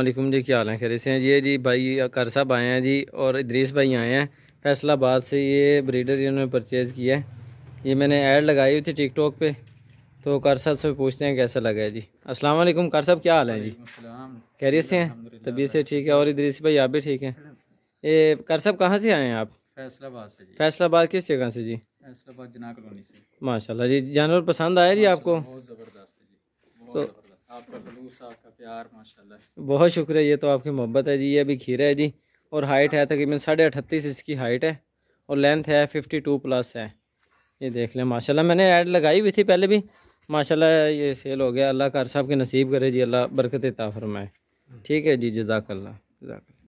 वालेकुम जी क्या हाल है खेरे से हैं ये जी भाई अकर साहब आए हैं जी और इद्रीस भाई आए हैं फैसलाबाद से ये ब्रीडर इन्होंने परचेज़ किया है ये मैंने ऐड लगाई हुई थी टिकटॉक पे तो कर साहब से पूछते हैं कैसा लगा है जी अस्सलाम वालेकुम साहब क्या हाल है जी खैरियत से हैं तबीयत से ठीक है और इद्रीस भाई आप भी ठीक हैं ये कर साहब कहाँ से आए हैं आप फैसलाबाद से फैसलाबाद किस जगह से जी फैसलाबाद जना कॉलोनी से माशाल्लाह जी जानवर पसंद आया जी आपको बहुत ज़बरदस्त तो, तो बहुत शुक्रिया ये तो आपकी मोहब्बत है जी ये अभी खीरा है जी और हाइट है तकरीबन साढ़े अठतीस इसकी हाइट है और लेंथ है फिफ्टी टू प्लस है ये देख लें माशाल्लाह मैंने ऐड लगाई हुई थी पहले भी माशाल्लाह ये सेल हो गया अल्लाह कार साहब के नसीब करे जी अल्लाह बरकत ताफरमाए ठीक है जी जजाकल्ला जजाक